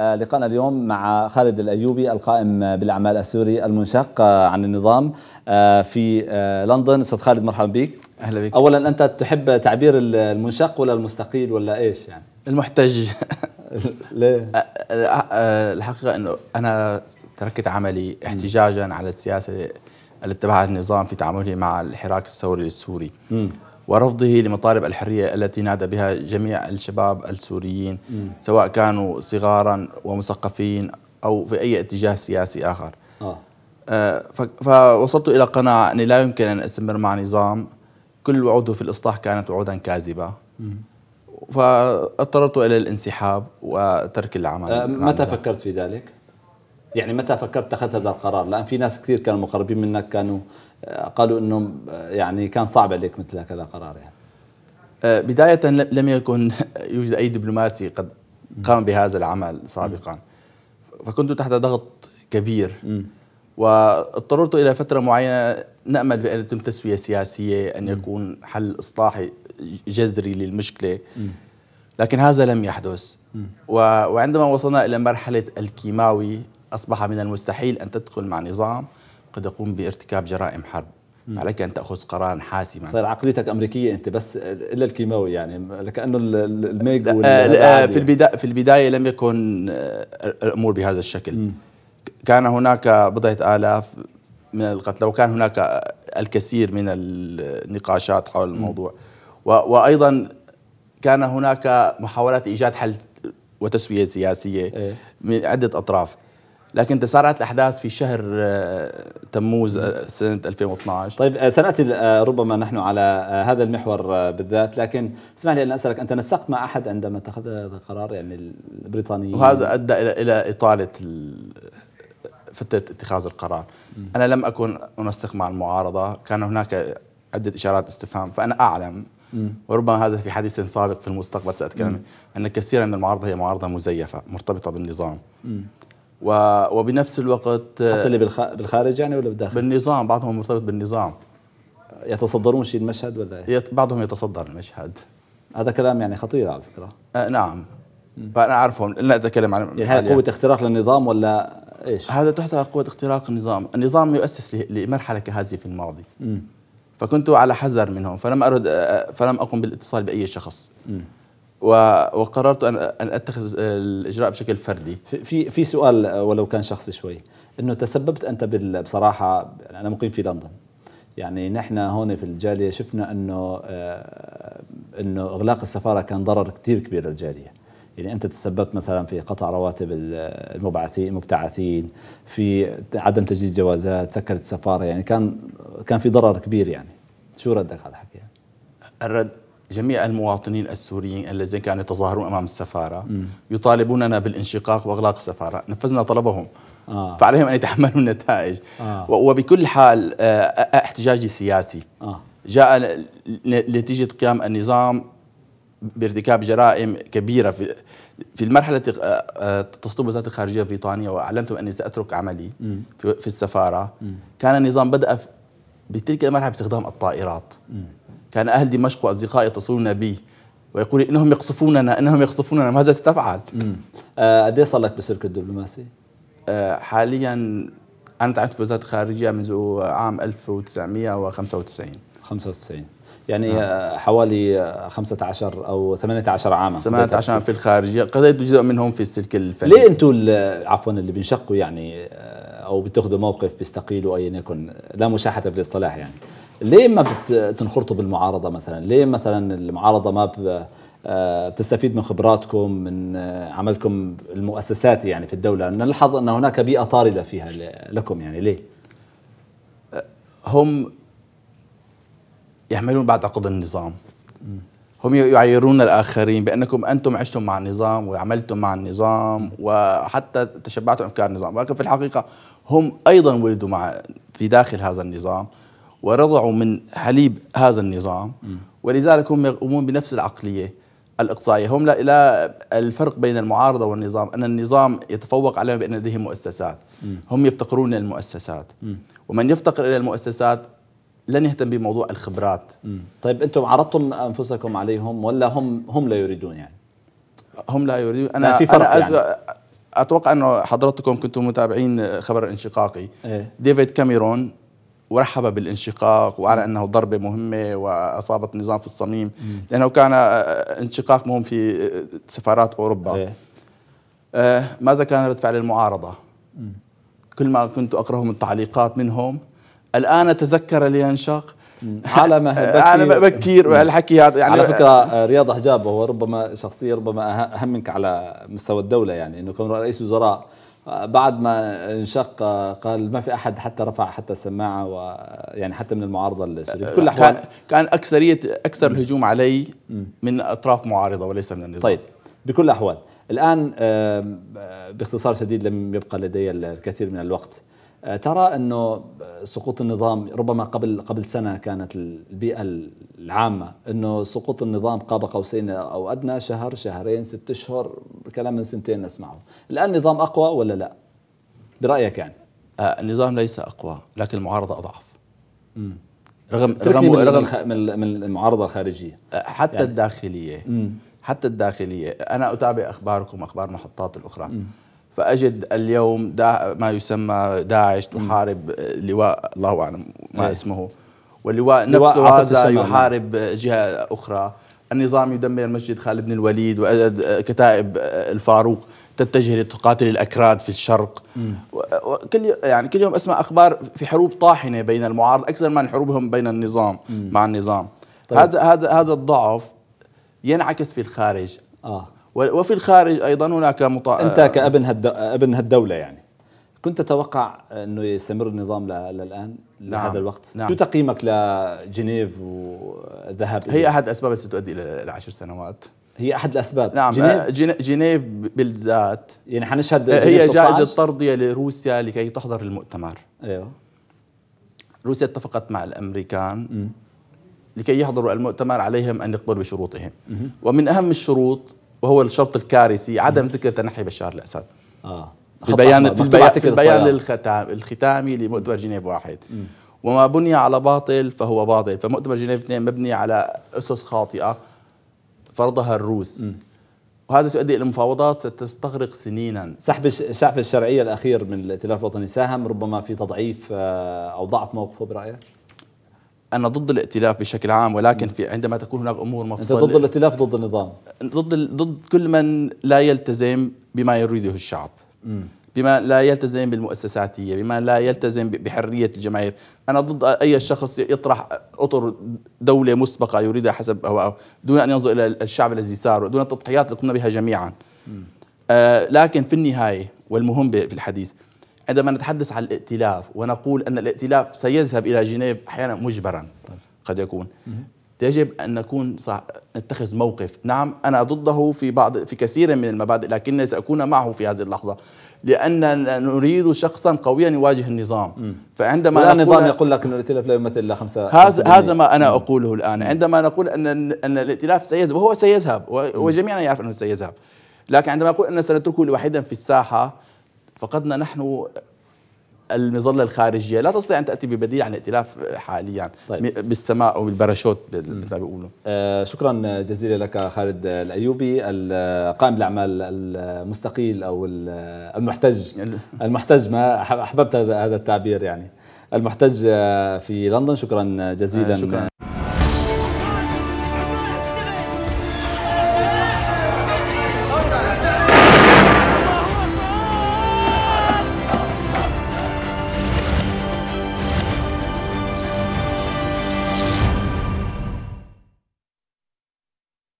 آه، لقاءنا اليوم مع خالد الأيوبي القائم بالأعمال السوري المنشق آه، عن النظام آه، في لندن أستاذ خالد مرحبا بك أهلا بك أولا أنت تحب تعبير المنشق ولا المستقيل ولا إيش يعني المحتج ليه؟ الحقيقة أنه أنا تركت عملي احتجاجا على السياسة اللي اتبعها النظام في تعامله مع الحراك الثوري السوري ورفضه لمطالب الحرية التي نادى بها جميع الشباب السوريين م. سواء كانوا صغارا ومثقفين أو في أي اتجاه سياسي آخر آه. آه فوصلت إلى قناعة أني لا يمكن أن أستمر مع نظام كل وعوده في الإصلاح كانت وعودا كاذبة فاضطررت إلى الانسحاب وترك العمل آه متى فكرت في ذلك؟ يعني متى فكرت اتخذت هذا القرار لان في ناس كثير كانوا مقربين منك كانوا آه، قالوا انه آه، يعني كان صعب عليك مثل هكذا قرار يعني آه، بداية لم يكن يوجد أي دبلوماسي قد قام بهذا العمل سابقا فكنت تحت ضغط كبير واضطررت إلى فترة معينة نأمل بأن يتم تسوية سياسية أن يكون حل إصلاحي جذري للمشكلة لكن هذا لم يحدث وعندما وصلنا إلى مرحلة الكيماوي أصبح من المستحيل أن تدخل مع نظام قد يقوم بارتكاب جرائم حرب نعم. عليك ان تاخذ قرارا حاسما صار عقليتك امريكيه انت بس الا الكيماوي يعني لكانه الميج في يعني. البدايه في البدايه لم يكن آه، الامور بهذا الشكل م. كان هناك بضعه الاف من القتلى وكان هناك الكثير من النقاشات حول الموضوع و وايضا كان هناك محاولات ايجاد حل وتسويه سياسيه إيه؟ من عده اطراف لكن تسارعت الاحداث في شهر آه، تموز آه، سنه 2012 طيب آه، سناتي ربما نحن على هذا المحور بالذات لكن اسمح لي ان اسالك انت نسقت مع احد عندما اتخذ هذا القرار يعني البريطانيين وهذا ادى الى الى اطاله فتره اتخاذ القرار م. انا لم اكن انسق مع المعارضه كان هناك عده اشارات استفهام فانا اعلم مم. وربما هذا في حديث سابق في المستقبل سأتكلم أن كثيرا من المعارضة هي معارضة مزيفة مرتبطة بالنظام مم. وبنفس الوقت حتى اللي بالخارج يعني ولا بالداخل؟ بالنظام بعضهم مرتبط بالنظام يتصدرون شيء المشهد ولا إيه؟ بعضهم يتصدر المشهد هذا كلام يعني خطير على فكره آه نعم فانا اعرفهم لا اتكلم عن يعني هذه قوه اختراق للنظام ولا ايش؟ هذا تحت قوه اختراق النظام، النظام يؤسس لمرحله كهذه في الماضي م. فكنت على حذر منهم فلم ارد آه، فلم اقم بالاتصال باي شخص م. وقررت ان ان اتخذ الاجراء بشكل فردي في في سؤال ولو كان شخصي شوي انه تسببت انت بصراحه انا مقيم في لندن يعني نحن هون في الجاليه شفنا انه آه، انه اغلاق السفاره كان ضرر كثير كبير للجاليه يعني انت تسببت مثلا في قطع رواتب المبعثين المبتعثين في عدم تجديد جوازات سكرت السفاره يعني كان كان في ضرر كبير يعني شو ردك على الحكي الرد جميع المواطنين السوريين الذين كانوا يتظاهرون امام السفاره م. يطالبوننا بالانشقاق واغلاق السفاره، نفذنا طلبهم آه. فعليهم ان يتحملوا النتائج آه. وبكل حال آه، احتجاجي سياسي آه. جاء نتيجه قيام النظام بارتكاب جرائم كبيره في في المرحلة آه، آه، تصطب وزارة الخارجية البريطانية وأعلنت أني سأترك عملي في السفارة كان النظام بدأ بتلك المرحله باستخدام الطائرات كان اهل دمشق واصدقائي يتصلون بي ويقول انهم يقصفوننا انهم يقصفوننا ماذا ستفعل؟ آه، قد ايه صار لك بالسلك الدبلوماسي؟ آه، حاليا انا تعينت في وزاره الخارجيه منذ عام 1995 95 يعني آه. حوالي 15 آه، او 18 عاما 18 عام في الخارجيه قضيت جزء منهم في السلك الفني ليه انتم عفوا اللي بينشقوا يعني او بتاخذوا موقف بيستقيلوا ايا يكن لا مشاحه في الاصطلاح يعني ليه ما بتنخرطوا بالمعارضه مثلا ليه مثلا المعارضه ما آه، بتستفيد من خبراتكم من آه، عملكم المؤسساتي يعني في الدوله نلاحظ ان هناك بيئه طارده فيها لكم يعني ليه هم يعملون بعد عقد النظام هم يعيرون الآخرين بأنكم أنتم عشتم مع النظام وعملتم مع النظام وحتى تشبعتم أفكار النظام ولكن في الحقيقة هم أيضا ولدوا مع في داخل هذا النظام ورضعوا من حليب هذا النظام ولذلك هم يقومون بنفس العقلية الإقصائية هم لا, لا الفرق بين المعارضة والنظام أن النظام يتفوق عليهم بأن لديهم مؤسسات هم يفتقرون إلى المؤسسات ومن يفتقر إلى المؤسسات لن يهتم بموضوع الخبرات مم. طيب انتم عرضتم انفسكم عليهم ولا هم هم لا يريدون يعني هم لا يريدون انا في فرق أنا أز... يعني. اتوقع انه حضرتكم كنتم متابعين خبر انشقاقي إيه؟ ديفيد كاميرون ورحب بالانشقاق وعلى انه ضربه مهمه واصابت نظام في الصميم مم. لانه كان آه، آه، انشقاق مهم في آه، سفارات اوروبا إيه؟ آه ماذا كان رد فعل المعارضه؟ مم. كل ما كنت اقراه من تعليقات منهم الان اتذكر الينشاق على ما على بكير وهالحكي هذا يعني على فكره آه، رياض حجاب هو ربما شخصيه ربما أه-، اهم منك على مستوى الدوله يعني انه كونه رئيس وزراء آه، بعد ما انشق قال ما في احد حتى رفع حتى السماعه ويعني حتى من المعارضه السوريه كل الاحوال كان, كان اكثريه اكثر الهجوم علي من اطراف معارضه وليس من النظام طيب بكل الاحوال الان باختصار شديد لم يبقى لدي الكثير من الوقت آه، ترى انه سقوط النظام ربما قبل قبل سنه كانت البيئه العامه انه سقوط النظام قاب قوسين او ادنى شهر شهرين ست اشهر كلام من سنتين نسمعه، الان النظام اقوى ولا لا؟ برايك يعني آه النظام ليس اقوى لكن المعارضه اضعف. مم. رغم رغم من رغم من من المعارضه الخارجيه آه، حتى يعني. الداخليه مم. حتى الداخليه انا اتابع اخباركم اخبار محطات الاخرى مم. فاجد اليوم دا ما يسمى داعش تحارب لواء الله اعلم ما هي. إيه. اسمه واللواء نفسه هذا يحارب جهه اخرى النظام يدمر مسجد خالد بن الوليد وكتائب الفاروق تتجه لتقاتل الاكراد في الشرق وكل يعني كل يوم اسمع اخبار في حروب طاحنه بين المعارضه اكثر من حروبهم بين النظام مم. مع النظام طيب. هذا هذا هذا الضعف ينعكس في الخارج آه. وفي الخارج ايضا هناك مطا... انت آه، كابن هالد... ابن هالدوله يعني كنت تتوقع انه يستمر النظام للان لهذا نعم. الوقت نعم. شو تقييمك لجنيف وذهاب هي احد الاسباب التي تؤدي الى العشر سنوات هي احد الاسباب نعم جنيف, آه، جنيف بالذات يعني حنشهد آه، هي جائزه طرديه لروسيا لكي تحضر المؤتمر ايوه روسيا اتفقت مع الامريكان م. لكي يحضروا المؤتمر عليهم ان يقبلوا بشروطهم م. ومن اهم الشروط وهو الشرط الكارثي عدم ذكر تنحي بشار الاسد اه في البيان في البيان, في البيان الختام الختامي لمؤتمر جنيف واحد مم. وما بني على باطل فهو باطل فمؤتمر جنيف اثنين مبني على اسس خاطئه فرضها الروس م. وهذا سيؤدي الى مفاوضات ستستغرق سنينا سحب سحب الشرعيه الاخير من الائتلاف الوطني ساهم ربما في تضعيف آه، او ضعف موقفه برايك؟ انا ضد الائتلاف بشكل عام ولكن في عندما تكون هناك امور مفصله انت ضد الائتلاف ضد النظام ضد ضد كل من لا يلتزم بما يريده الشعب بما لا يلتزم بالمؤسساتيه بما لا يلتزم بحريه الجماهير انا ضد اي شخص يطرح اطر دوله مسبقه يريدها حسب أو دون ان ينظر الى الشعب الذي سار دون التضحيات التي قمنا بها جميعا آه لكن في النهايه والمهم في الحديث عندما نتحدث عن الائتلاف ونقول أن الائتلاف سيذهب إلى جنيف أحيانا مجبرا قد يكون يجب ان نكون صح... نتخذ موقف، نعم انا ضده في بعض في كثير من المبادئ لكنني ساكون معه في هذه اللحظه، لان نريد شخصا قويا يواجه النظام، فعندما ولا النظام يقول لك ان الائتلاف لا يمثل الا خمسه هذا هذا ما انا اقوله الان، عندما نقول ان ان الائتلاف سيذهب وهو سيذهب وجميعنا يعرف انه سيذهب، لكن عندما اقول ان سنتركه لوحيدا في الساحه فقدنا نحن المظله الخارجيه لا تستطيع ان تاتي ببديل عن الائتلاف حاليا طيب. بالسماء او بالباراشوت مثل ما بيقولوا آه شكرا جزيلا لك خالد الايوبي قائم الاعمال المستقيل او المحتج المحتج ما احببت هذا التعبير يعني المحتج في لندن شكرا جزيلا آه شكرا.